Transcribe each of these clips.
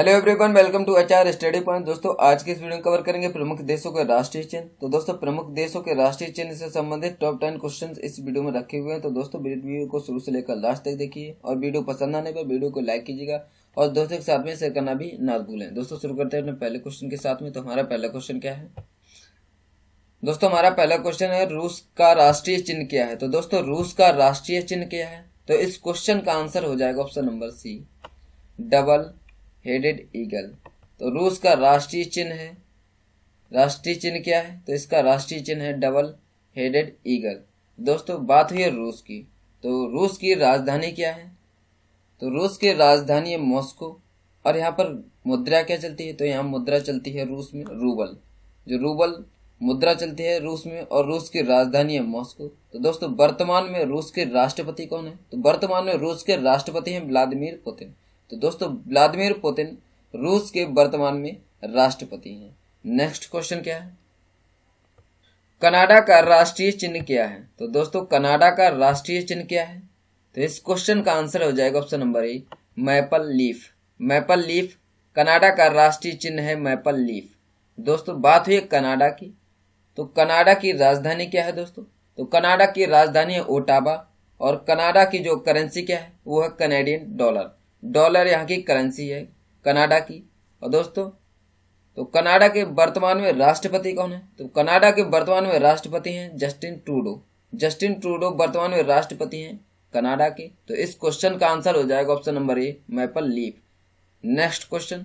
hello everyone welcome to HR study point दोस्तों आज के इस वीडियो में कवर करेंगे प्रमुख देशों के राष्ट्रीय चिन्ह तो दोस्तों प्रमुख देशों के राष्ट्रीय चिन्ह से संबंधित टॉप टेन क्वेश्चंस इस वीडियो में रखे हुए हैं तो दोस्तों वीडियो को शुरू से लेकर लास्ट तक देखिए और वीडियो पसंद आने पर वीडियो को लाइक कीजिएगा और दोस्तों के साथ में शेयर करना भी ना भूलें दोस्तों शुरू करते हैं अपने पहले क्वेश्चन के साथ में तो हमारा पहला क्वेश्चन क्या है दोस्तों हमारा पहला क्वेश्चन है रूस का राष्ट्रीय चिन्ह क्या है तो दोस्तों रूस का राष्ट्रीय चिन्ह क्या है तो इस क्वेश्चन का आंसर हो जाएगा option number C double headed eagle तो रूस का राष्ट्रीय चिन्ह है राष्ट्रीय चिन्ह क्या है तो इसका राष्ट्रीय चिन्ह है डबल हेडेड ईगल दोस्तों बात हुई है रूस की तो रूस की राजधानी क्या है तो रूस की राजधानी है मॉस्को और यहाँ पर मुद्रा क्या चलती है तो यहाँ मुद्रा चलती है रूस में रूबल जो रूबल मुद्रा चलती है रूस में और रूस की राजधानी है मॉस्को तो दोस्तों वर्तमान में रूस के राष्ट्रपति कौन है तो वर्तमान में रूस के राष्ट्रपति हैं व्लादिमीर पुतिन तो दोस्तों व्लादिमिर पुतिन रूस के वर्तमान में राष्ट्रपति हैं नेक्स्ट क्वेश्चन क्या है कनाडा का राष्ट्रीय चिन्ह क्या है तो दोस्तों कनाडा का राष्ट्रीय चिन्ह क्या है तो इस क्वेश्चन का आंसर हो जाएगा option number A maple leaf maple leaf Canada का राष्ट्रीय चिन्ह है मैपल लीफ दोस्तों बात हुई कनाडा की तो कनाडा की राजधानी क्या है दोस्तों तो कनाडा की राजधानी है ओटावा और कनाडा की जो करेंसी क्या है वो है कनेडियन डॉलर डॉलर यहाँ की करेंसी है कनाडा की और दोस्तों तो कनाडा के वर्तमान में राष्ट्रपति कौन है तो कनाडा के वर्तमान में राष्ट्रपति हैं जस्टिन ट्रूडो जस्टिन ट्रूडो वर्तमान में राष्ट्रपति हैं कनाडा के तो इस क्वेश्चन का आंसर हो जाएगा option number A maple leaf next question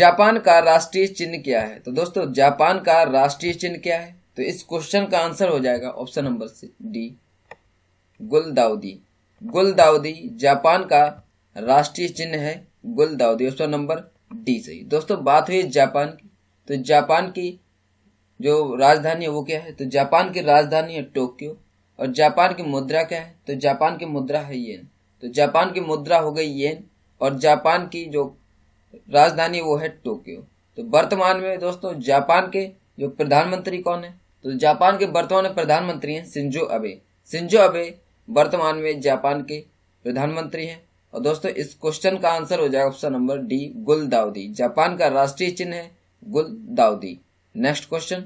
Japan का राष्ट्रीय चिन्ह क्या है तो दोस्तों जापान का राष्ट्रीय चिन्ह क्या है तो इस क्वेश्चन का आंसर हो जाएगा ऑप्शन नंबर सी डी गुलदाउदी गुलदाउदी जापान का राष्ट्रीय चिन्ह है गुलदाउदी दाऊदी नंबर डी सही दोस्तों बात हुई जापान की तो जापान की जो राजधानी है वो क्या है तो जापान की राजधानी है टोक्यो और जापान की मुद्रा क्या है तो जापान की मुद्रा है येन तो जापान की मुद्रा हो गई येन और जापान की जो राजधानी वो है टोक्यो तो वर्तमान में दोस्तों जापान के जो प्रधानमंत्री कौन है तो जापान के वर्तमान प्रधानमंत्री हैं सिंजो अबे सिंजो अबे वर्तमान में जापान के प्रधानमंत्री हैं और दोस्तों इस क्वेश्चन का आंसर हो जाएगा ऑप्शन नंबर डी गुल दाऊदी जापान का राष्ट्रीय चिन्ह है गुल दाऊदी नेक्स्ट क्वेश्चन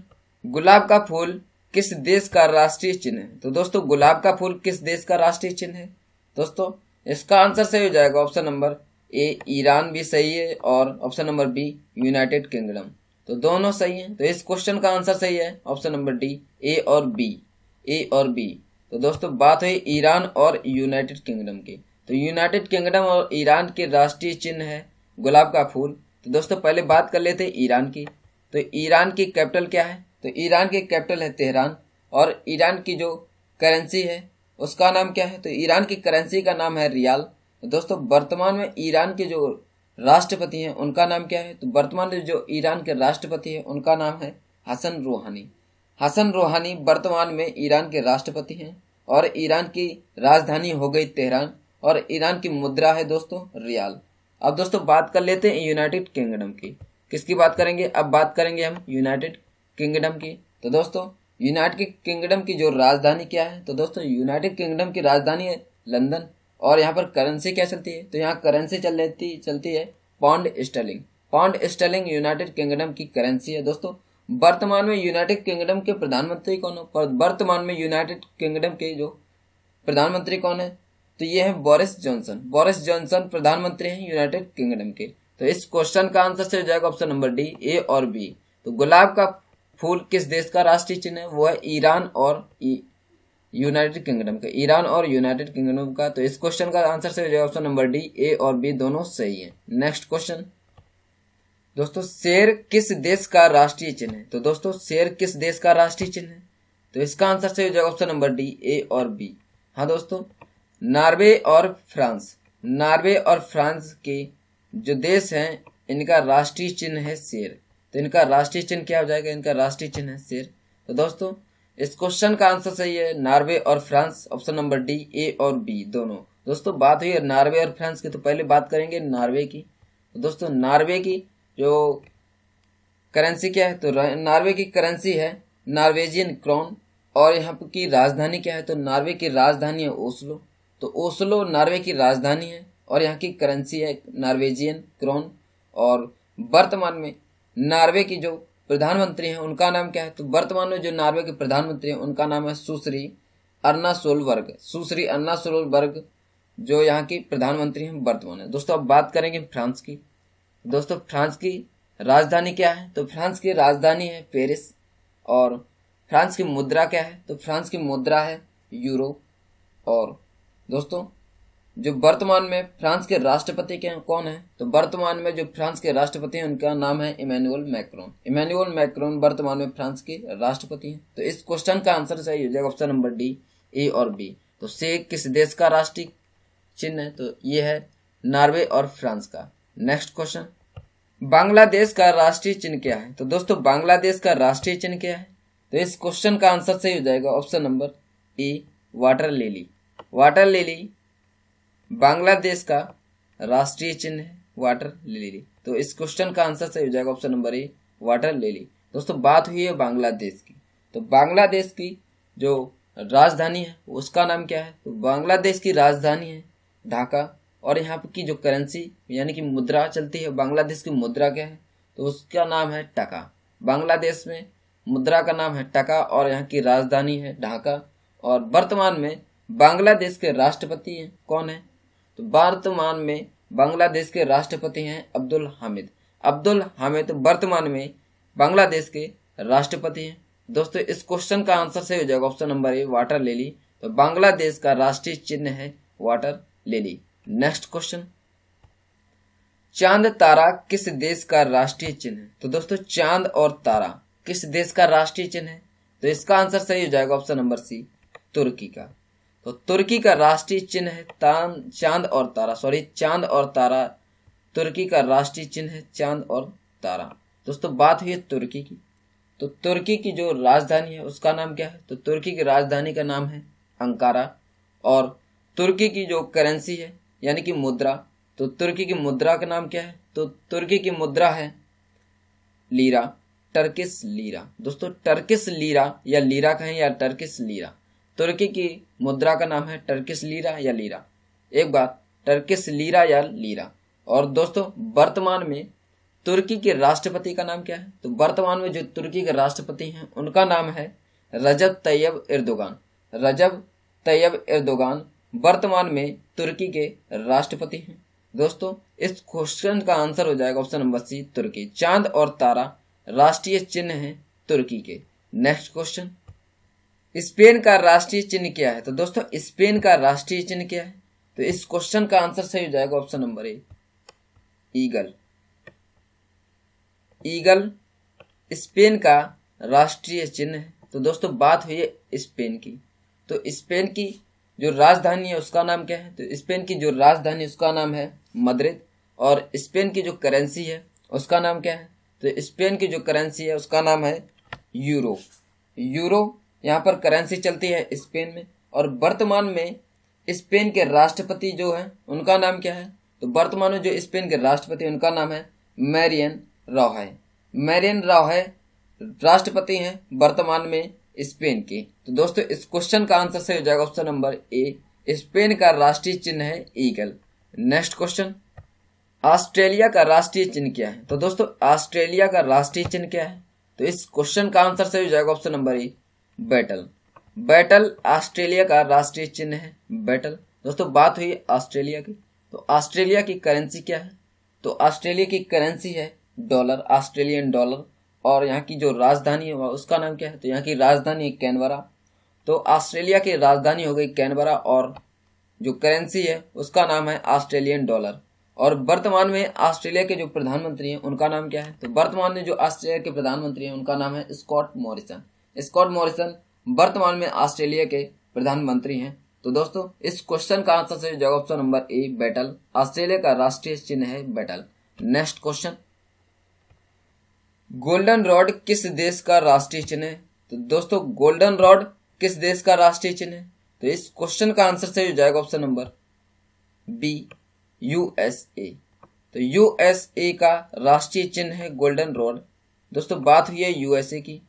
गुलाब का फूल किस देश का राष्ट्रीय चिन्ह है तो दोस्तों गुलाब का फूल किस देश का राष्ट्रीय चिन्ह है दोस्तों इसका आंसर सही हो जाएगा ऑप्शन नंबर ए ईरान भी सही है और option number B United Kingdom तो दोनों सही हैं तो इस क्वेश्चन का आंसर सही है ऑप्शन नंबर डी ए और बी ए और बी तो दोस्तों बात हुई ईरान और यूनाइटेड किंगडम की तो यूनाइटेड किंगडम और ईरान के राष्ट्रीय चिन्ह है गुलाब का फूल तो दोस्तों पहले बात कर लेते हैं ईरान की तो ईरान की कैपिटल क्या है तो ईरान की कैपिटल है तेहरान और ईरान की जो करेंसी है उसका नाम क्या है तो ईरान की करेंसी का नाम है रियाल तो दोस्तों वर्तमान में ईरान के जो राष्ट्रपति हैं उनका नाम क्या है तो वर्तमान में जो ईरान के राष्ट्रपति हैं उनका नाम है हसन रूहानी हसन रूहानी वर्तमान में ईरान के राष्ट्रपति हैं और ईरान की राजधानी हो गई तेहरान और ईरान की मुद्रा है दोस्तों रियाल अब दोस्तों बात कर लेते हैं यूनाइटेड किंगडम की किसकी बात करेंगे अब बात करेंगे हम यूनाइटेड किंगडम की तो दोस्तों यूनाइटेड किंगडम की जो राजधानी क्या है तो दोस्तों यूनाइटेड किंगडम की राजधानी है लंदन और यहाँ पर करेंसी क्या चलती है तो यहाँ करेंसी चल लेती चलती है pound sterling pound sterling United Kingdom की करेंसी है दोस्तों वर्तमान में यूनाइटेड किंगडम के प्रधानमंत्री कौन हो वर्तमान में यूनाइटेड किंगडम के जो प्रधानमंत्री कौन है तो ये है बोरिस जॉनसन बोरिस जॉनसन प्रधानमंत्री हैं यूनाइटेड किंगडम के तो इस क्वेश्चन का आंसर सही हो जाएगा ऑप्शन नंबर डी ए और बी तो गुलाब का फूल किस देश का राष्ट्रीय चिन्ह है वो है ईरान और यूनाइटेड किंगडम का ईरान और यूनाइटेड किंगडम का तो इस क्वेश्चन का आंसर सही हो जाएगा ऑप्शन नंबर डी ए और बी दोनों सही है नेक्स्ट क्वेश्चन दोस्तों शेर किस देश का राष्ट्रीय चिन्ह है तो दोस्तों शेर किस देश का राष्ट्रीय चिन्ह है तो इसका आंसर सही हो जाएगा ऑप्शन नंबर डी ए और बी हाँ दोस्तों नॉर्वे और फ्रांस नॉर्वे और फ्रांस के जो देश हैं इनका राष्ट्रीय चिन्ह है शेर तो इनका राष्ट्रीय चिन्ह क्या हो जाएगा इनका राष्ट्रीय चिन्ह है शेर तो दोस्तों इस क्वेश्चन का आंसर सही है नॉर्वे और France option number D A और बी दोनों दोस्तों बात हुई है नॉर्वे और फ्रांस की तो पहले बात करेंगे नॉर्वे की तो दोस्तों नॉर्वे की जो करेंसी क्या है तो नॉर्वे की करेंसी है नॉर्वेजियन क्रॉन और यहाँ की राजधानी क्या है तो नॉर्वे की राजधानी है ओस्लो तो ओस्लो नॉर्वे की राजधानी है और यहाँ की करेंसी है नॉर्वेजियन क्रॉन और वर्तमान में नॉर्वे की जो प्रधानमंत्री हैं उनका नाम क्या है तो वर्तमान में जो नॉर्वे के प्रधानमंत्री हैं उनका नाम है सुश्री अन्ना सोलवर्ग सुश्री अन्ना सोलवर्ग जो यहाँ की प्रधानमंत्री हैं वर्तमान है दोस्तों अब बात करेंगे फ्रांस की दोस्तों फ्रांस की राजधानी क्या है तो फ्रांस की राजधानी है पेरिस और फ्रांस की मुद्रा क्या है तो फ्रांस की मुद्रा है यूरो और दोस्तों जो वर्तमान में फ्रांस के राष्ट्रपति के कौन है तो वर्तमान में जो फ्रांस के राष्ट्रपति हैं उनका नाम है इमैनुअल मैक्रोन इमैनुअल मैक्रोन वर्तमान में फ्रांस के राष्ट्रपति हैं तो इस क्वेश्चन का आंसर सही हो जाएगा ऑप्शन नंबर डी ए और बी तो से किस देश का राष्ट्रीय चिन्ह है तो ये है नॉर्वे और फ्रांस का नेक्स्ट क्वेश्चन बांग्लादेश का राष्ट्रीय चिन्ह क्या है तो दोस्तों बांग्लादेश का राष्ट्रीय चिन्ह क्या है तो इस क्वेश्चन का आंसर सही हो जाएगा option number A water lily water lily Bangladesh का राष्ट्रीय चिन्ह है वाटर लेली तो इस क्वेश्चन का आंसर सही हो जाएगा ऑप्शन नंबर ए वाटर लेली दोस्तों बात हुई है बांग्लादेश की तो बांग्लादेश की जो राजधानी है उसका नाम क्या है तो बांग्लादेश की राजधानी है ढाका और यहाँ की जो करेंसी यानी कि मुद्रा चलती है बांग्लादेश की मुद्रा क्या है तो उसका नाम है टका बांग्लादेश में मुद्रा का नाम है टका और यहाँ की राजधानी है ढाका और वर्तमान में बांग्लादेश के राष्ट्रपति हैं कौन है तो वर्तमान में बांग्लादेश के राष्ट्रपति हैं अब्दुल हामिद अब्दुल हामिद वर्तमान में बांग्लादेश के राष्ट्रपति हैं दोस्तों इस क्वेश्चन का आंसर सही हो जाएगा ऑप्शन नंबर ए वाटर लेली तो बांग्लादेश का राष्ट्रीय चिन्ह है वाटर लेली नेक्स्ट क्वेश्चन चांद तारा किस देश का राष्ट्रीय चिन्ह है तो दोस्तों चांद और तारा किस देश का राष्ट्रीय चिन्ह है तो इसका आंसर सही हो जाएगा ऑप्शन नंबर सी तुर्की का तो तुर्की का राष्ट्रीय चिन्ह है चांद और तारा सॉरी चांद और तारा तुर्की का राष्ट्रीय चिन्ह है चांद और तारा दोस्तों बात हुई है तुर्की की तो तुर्की की जो राजधानी है उसका नाम क्या है तो तुर्की की राजधानी का नाम है अंकारा और तुर्की की जो करेंसी है यानी कि मुद्रा तो तुर्की की मुद्रा का नाम क्या है तो तुर्की की मुद्रा है लीरा टर्किस लीरा दोस्तों टर्किस लीरा या लीरा कहें या टर्किस लीरा तुर्की की मुद्रा का नाम है टर्किस लीरा या लीरा एक बात टर्किस लीरा या लीरा और दोस्तों वर्तमान में तुर्की के राष्ट्रपति का नाम क्या है तो वर्तमान में जो तुर्की के राष्ट्रपति हैं उनका नाम है रजब तैयब इर्दोगान रजब तैयब इर्दोगान वर्तमान में तुर्की के राष्ट्रपति हैं दोस्तों इस क्वेश्चन का आंसर हो जाएगा ऑप्शन नंबर सी तुर्की चांद और तारा राष्ट्रीय चिन्ह है तुर्की के नेक्स्ट क्वेश्चन स्पेन का राष्ट्रीय चिन्ह क्या है तो दोस्तों स्पेन का राष्ट्रीय चिन्ह क्या है तो इस क्वेश्चन का आंसर सही हो जाएगा option number A eagle eagle Spain का राष्ट्रीय चिन्ह है तो दोस्तों बात हुई है स्पेन की तो स्पेन की जो राजधानी है उसका नाम क्या है तो स्पेन की जो राजधानी उसका नाम है मद्रिद और स्पेन की जो करेंसी है उसका नाम क्या है तो स्पेन की जो करेंसी है उसका नाम है यूरो यूरो यहाँ पर करेंसी चलती है स्पेन में और वर्तमान में स्पेन के राष्ट्रपति जो है उनका नाम क्या है तो वर्तमान में जो स्पेन के राष्ट्रपति उनका नाम है मैरियन राव है मैरियन राव है राष्ट्रपति हैं वर्तमान में स्पेन के तो दोस्तों इस क्वेश्चन का आंसर सही हो जाएगा ऑप्शन नंबर ए स्पेन का राष्ट्रीय चिन्ह है ईगल नेक्स्ट क्वेश्चन ऑस्ट्रेलिया का राष्ट्रीय चिन्ह क्या है तो दोस्तों ऑस्ट्रेलिया का राष्ट्रीय चिन्ह क्या है तो इस क्वेश्चन का आंसर सही हो जाएगा option number A wattle wattle Australia का राष्ट्रीय चिन्ह है बैटल दोस्तों बात हुई ऑस्ट्रेलिया की तो ऑस्ट्रेलिया की करेंसी क्या है तो ऑस्ट्रेलिया की करेंसी है डॉलर ऑस्ट्रेलियन डॉलर और यहाँ की जो राजधानी है उसका नाम क्या है तो यहाँ की राजधानी है कैनबरा तो ऑस्ट्रेलिया की राजधानी हो गई कैनबरा और जो करेंसी है उसका नाम है ऑस्ट्रेलियन डॉलर और वर्तमान में ऑस्ट्रेलिया के जो प्रधानमंत्री हैं उनका नाम क्या है तो वर्तमान में जो ऑस्ट्रेलिया के प्रधानमंत्री हैं उनका नाम है स्कॉट मॉरिसन स्कॉट मॉरिसन वर्तमान में ऑस्ट्रेलिया के प्रधानमंत्री हैं तो दोस्तों इस क्वेश्चन का आंसर से जवाब option number A wattle Australia का राष्ट्रीय चिन्ह है wattle next question goldenrod किस देश का राष्ट्रीय चिन्ह है तो दोस्तों गोल्डन रॉड किस देश का राष्ट्रीय चिन्ह है तो इस क्वेश्चन का आंसर सही हो जाएगा ऑप्शन नंबर बी यूएसए तो यूएसए का राष्ट्रीय चिन्ह है गोल्डन रॉड दोस्तों बात हुई है यूएसए की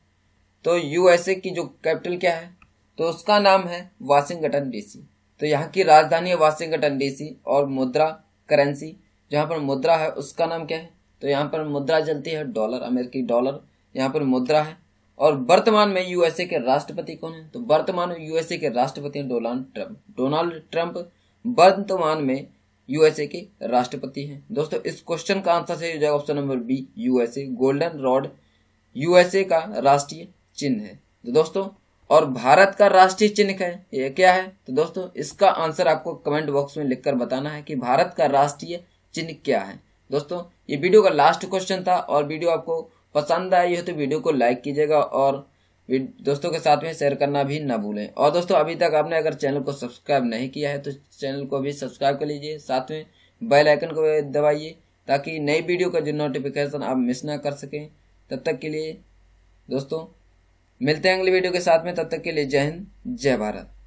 तो यूएसए की जो कैपिटल क्या है तो उसका नाम है वाशिंगटन डीसी तो यहाँ की राजधानी है वाशिंगटन डीसी और मुद्रा करेंसी जहां पर मुद्रा है उसका नाम क्या है तो यहाँ पर मुद्रा चलती है डॉलर अमेरिकी डॉलर यहाँ पर मुद्रा है और वर्तमान में यूएसए के राष्ट्रपति कौन है तो वर्तमान में यूएसए के राष्ट्रपति हैं डोनाल्ड ट्रंप डोनाल्ड ट्रंप वर्तमान में यूएसए के राष्ट्रपति हैं दोस्तों इस क्वेश्चन का आंसर सही हो जाएगा option number B USA goldenrod USA का राष्ट्रीय चिन्ह है तो दोस्तों और भारत का राष्ट्रीय चिन्ह है ये क्या है तो दोस्तों इसका आंसर आपको कमेंट बॉक्स में लिखकर बताना है कि भारत का राष्ट्रीय चिन्ह क्या है दोस्तों ये वीडियो का लास्ट क्वेश्चन था और वीडियो आपको पसंद आई हो तो वीडियो को लाइक कीजिएगा और दोस्तों के साथ में शेयर करना भी ना भूलें और दोस्तों अभी तक आपने अगर चैनल को सब्सक्राइब नहीं किया है तो चैनल को भी सब्सक्राइब कर लीजिए साथ में बेल आइकन को दबाइए ताकि नई वीडियो का जो नोटिफिकेशन आप मिस ना कर सकें तब तक के लिए दोस्तों मिलते हैं अगली वीडियो के साथ में तब तक के लिए जय हिंद जय भारत